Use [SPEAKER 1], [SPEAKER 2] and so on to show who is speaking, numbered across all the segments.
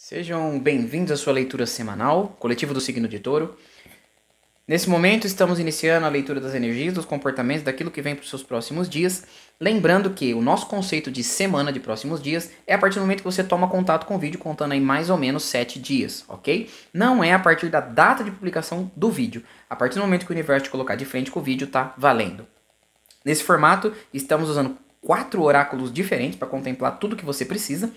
[SPEAKER 1] Sejam bem-vindos à sua leitura semanal, coletivo do signo de touro. Nesse momento estamos iniciando a leitura das energias, dos comportamentos, daquilo que vem para os seus próximos dias. Lembrando que o nosso conceito de semana de próximos dias é a partir do momento que você toma contato com o vídeo contando aí mais ou menos sete dias, ok? Não é a partir da data de publicação do vídeo. A partir do momento que o universo te colocar de frente com o vídeo, tá valendo. Nesse formato, estamos usando quatro oráculos diferentes para contemplar tudo que você precisa.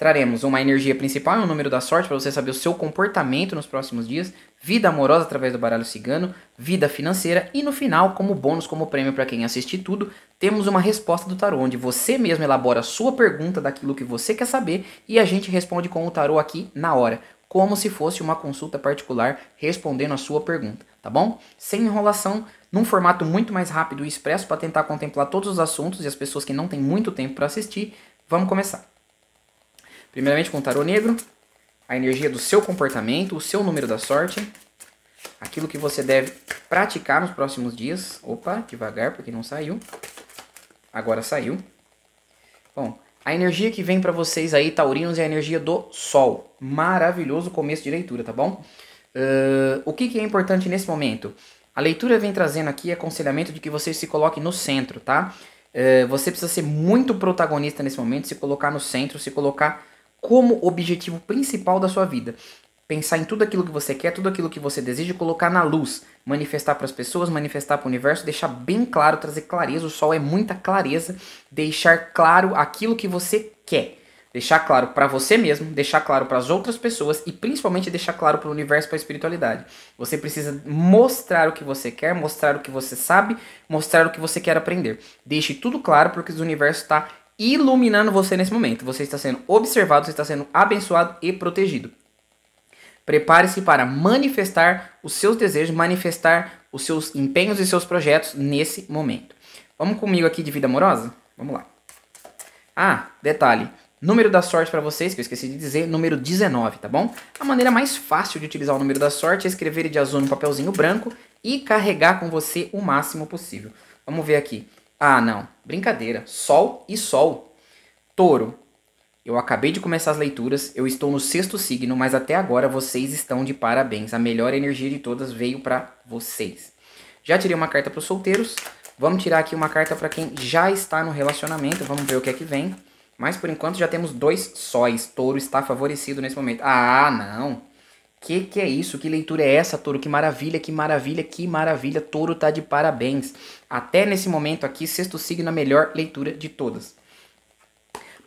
[SPEAKER 1] Traremos uma energia principal e um número da sorte para você saber o seu comportamento nos próximos dias, vida amorosa através do baralho cigano, vida financeira e no final, como bônus, como prêmio para quem assistir tudo, temos uma resposta do tarô, onde você mesmo elabora a sua pergunta daquilo que você quer saber e a gente responde com o tarô aqui na hora, como se fosse uma consulta particular respondendo a sua pergunta, tá bom? Sem enrolação, num formato muito mais rápido e expresso para tentar contemplar todos os assuntos e as pessoas que não têm muito tempo para assistir, vamos começar. Primeiramente com o tarô negro, a energia do seu comportamento, o seu número da sorte, aquilo que você deve praticar nos próximos dias. Opa, devagar, porque não saiu. Agora saiu. Bom, a energia que vem para vocês aí, taurinos, é a energia do sol. Maravilhoso começo de leitura, tá bom? Uh, o que, que é importante nesse momento? A leitura vem trazendo aqui aconselhamento de que você se coloque no centro, tá? você precisa ser muito protagonista nesse momento, se colocar no centro, se colocar como objetivo principal da sua vida. Pensar em tudo aquilo que você quer, tudo aquilo que você deseja, colocar na luz, manifestar para as pessoas, manifestar para o universo, deixar bem claro, trazer clareza. O sol é muita clareza, deixar claro aquilo que você quer deixar claro para você mesmo, deixar claro para as outras pessoas e principalmente deixar claro para o universo, para a espiritualidade. Você precisa mostrar o que você quer, mostrar o que você sabe, mostrar o que você quer aprender. Deixe tudo claro porque o universo está iluminando você nesse momento. Você está sendo observado, você está sendo abençoado e protegido. Prepare-se para manifestar os seus desejos, manifestar os seus empenhos e seus projetos nesse momento. Vamos comigo aqui de vida amorosa? Vamos lá. Ah, detalhe. Número da sorte para vocês, que eu esqueci de dizer, número 19, tá bom? A maneira mais fácil de utilizar o número da sorte é escrever ele de azul no papelzinho branco e carregar com você o máximo possível. Vamos ver aqui. Ah, não. Brincadeira. Sol e Sol. Touro. Eu acabei de começar as leituras, eu estou no sexto signo, mas até agora vocês estão de parabéns. A melhor energia de todas veio para vocês. Já tirei uma carta para os solteiros. Vamos tirar aqui uma carta para quem já está no relacionamento. Vamos ver o que é que vem. Mas por enquanto já temos dois sóis. Touro está favorecido nesse momento. Ah, não. Que que é isso? Que leitura é essa, Touro? Que maravilha, que maravilha, que maravilha. Touro tá de parabéns. Até nesse momento aqui, sexto signo é a melhor leitura de todas.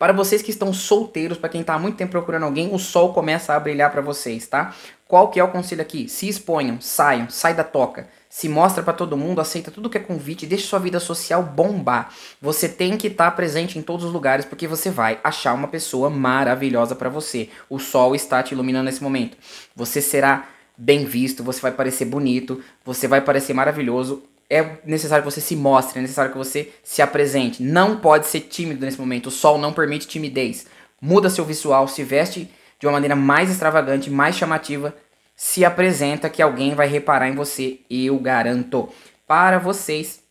[SPEAKER 1] Para vocês que estão solteiros, para quem está há muito tempo procurando alguém, o sol começa a brilhar para vocês, tá? Qual que é o conselho aqui? Se exponham, saiam, sai da toca. Se mostra para todo mundo, aceita tudo que é convite, deixa sua vida social bombar. Você tem que estar tá presente em todos os lugares porque você vai achar uma pessoa maravilhosa para você. O sol está te iluminando nesse momento. Você será bem visto, você vai parecer bonito, você vai parecer maravilhoso é necessário que você se mostre, é necessário que você se apresente. Não pode ser tímido nesse momento. O sol não permite timidez. Muda seu visual, se veste de uma maneira mais extravagante, mais chamativa. Se apresenta que alguém vai reparar em você, eu garanto. Para vocês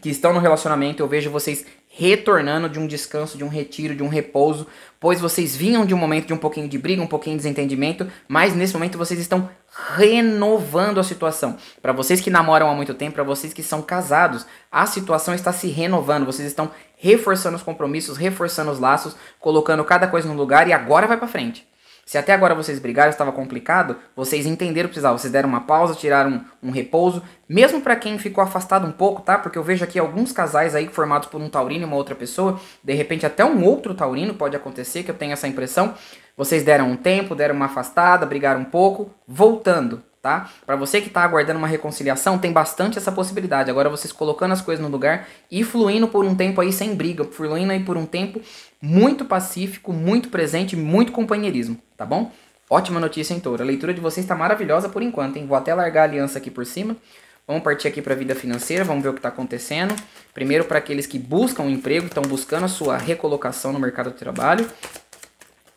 [SPEAKER 1] que estão no relacionamento, eu vejo vocês retornando de um descanso, de um retiro, de um repouso, pois vocês vinham de um momento de um pouquinho de briga, um pouquinho de desentendimento, mas nesse momento vocês estão renovando a situação. Para vocês que namoram há muito tempo, para vocês que são casados, a situação está se renovando, vocês estão reforçando os compromissos, reforçando os laços, colocando cada coisa no lugar e agora vai para frente. Se até agora vocês brigaram, estava complicado, vocês entenderam o que precisava, vocês deram uma pausa, tiraram um, um repouso, mesmo para quem ficou afastado um pouco, tá? Porque eu vejo aqui alguns casais aí formados por um taurino e uma outra pessoa, de repente até um outro taurino pode acontecer, que eu tenho essa impressão. Vocês deram um tempo, deram uma afastada, brigaram um pouco, voltando, tá? Para você que está aguardando uma reconciliação, tem bastante essa possibilidade. Agora vocês colocando as coisas no lugar e fluindo por um tempo aí sem briga, fluindo aí por um tempo muito pacífico, muito presente, muito companheirismo tá bom? Ótima notícia, então. A leitura de vocês está maravilhosa por enquanto, hein? Vou até largar a aliança aqui por cima. Vamos partir aqui para a vida financeira, vamos ver o que está acontecendo. Primeiro, para aqueles que buscam um emprego, estão buscando a sua recolocação no mercado de trabalho.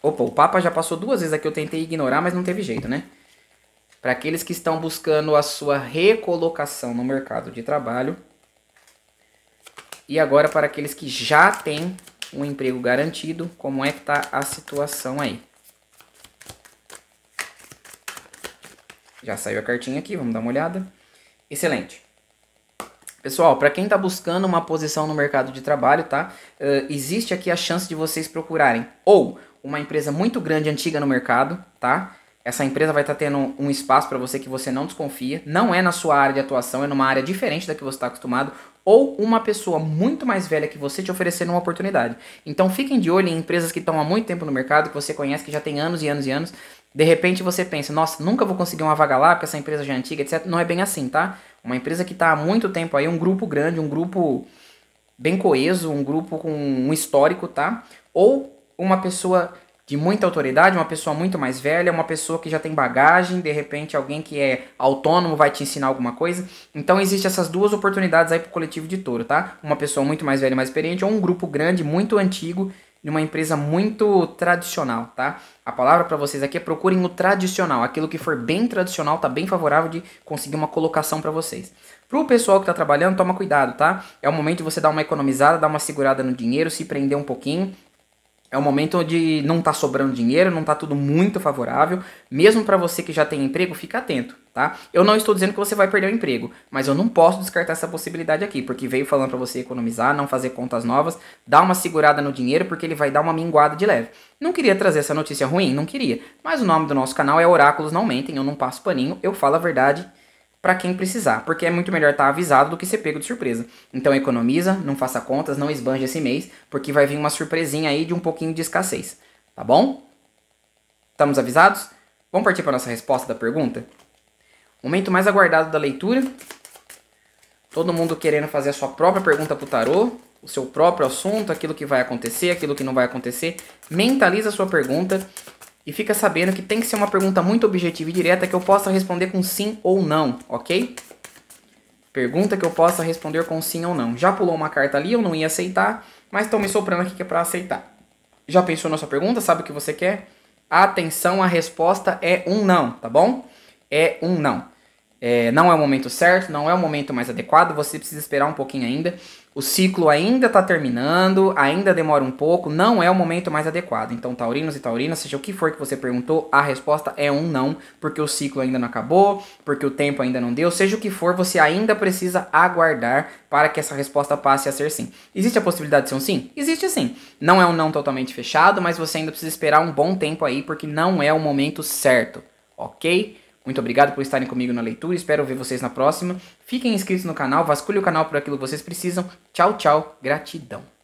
[SPEAKER 1] Opa, o Papa já passou duas vezes aqui, eu tentei ignorar, mas não teve jeito, né? Para aqueles que estão buscando a sua recolocação no mercado de trabalho. E agora, para aqueles que já têm um emprego garantido, como é que está a situação aí? Já saiu a cartinha aqui, vamos dar uma olhada. Excelente. Pessoal, para quem está buscando uma posição no mercado de trabalho, tá? Uh, existe aqui a chance de vocês procurarem ou uma empresa muito grande, antiga no mercado, tá? Essa empresa vai estar tá tendo um espaço para você que você não desconfia, não é na sua área de atuação, é numa área diferente da que você está acostumado, ou uma pessoa muito mais velha que você te oferecendo uma oportunidade. Então fiquem de olho em empresas que estão há muito tempo no mercado, que você conhece, que já tem anos e anos e anos, de repente você pensa, nossa, nunca vou conseguir uma vaga lá porque essa empresa já é antiga, etc. Não é bem assim, tá? Uma empresa que está há muito tempo aí, um grupo grande, um grupo bem coeso, um grupo com um histórico, tá? Ou uma pessoa de muita autoridade, uma pessoa muito mais velha, uma pessoa que já tem bagagem, de repente alguém que é autônomo vai te ensinar alguma coisa. Então existe essas duas oportunidades aí pro coletivo de touro, tá? Uma pessoa muito mais velha, mais experiente ou um grupo grande, muito antigo numa empresa muito tradicional, tá? A palavra para vocês aqui é procurem o tradicional. Aquilo que for bem tradicional tá bem favorável de conseguir uma colocação para vocês. Pro pessoal que tá trabalhando, toma cuidado, tá? É o momento de você dar uma economizada, dar uma segurada no dinheiro, se prender um pouquinho é um momento onde não está sobrando dinheiro, não está tudo muito favorável. Mesmo para você que já tem emprego, fica atento, tá? Eu não estou dizendo que você vai perder o emprego, mas eu não posso descartar essa possibilidade aqui, porque veio falando para você economizar, não fazer contas novas, dar uma segurada no dinheiro, porque ele vai dar uma minguada de leve. Não queria trazer essa notícia ruim, não queria. Mas o nome do nosso canal é Oráculos Não Mentem, eu não passo paninho, eu falo a verdade para quem precisar, porque é muito melhor estar tá avisado do que ser pego de surpresa. Então economiza, não faça contas, não esbanje esse mês, porque vai vir uma surpresinha aí de um pouquinho de escassez, tá bom? Estamos avisados? Vamos partir para nossa resposta da pergunta? Momento mais aguardado da leitura. Todo mundo querendo fazer a sua própria pergunta para o tarô, o seu próprio assunto, aquilo que vai acontecer, aquilo que não vai acontecer. Mentaliza a sua pergunta e fica sabendo que tem que ser uma pergunta muito objetiva e direta que eu possa responder com sim ou não, ok? Pergunta que eu possa responder com sim ou não. Já pulou uma carta ali, eu não ia aceitar, mas estão me soprando aqui que é para aceitar. Já pensou na sua pergunta? Sabe o que você quer? Atenção, a resposta é um não, tá bom? É um não. É, não é o momento certo, não é o momento mais adequado, você precisa esperar um pouquinho ainda. O ciclo ainda está terminando, ainda demora um pouco, não é o momento mais adequado. Então, taurinos e taurinas, seja o que for que você perguntou, a resposta é um não, porque o ciclo ainda não acabou, porque o tempo ainda não deu, seja o que for, você ainda precisa aguardar para que essa resposta passe a ser sim. Existe a possibilidade de ser um sim? Existe sim. Não é um não totalmente fechado, mas você ainda precisa esperar um bom tempo aí, porque não é o momento certo, ok? Muito obrigado por estarem comigo na leitura, espero ver vocês na próxima. Fiquem inscritos no canal, vasculhe o canal por aquilo que vocês precisam. Tchau, tchau, gratidão.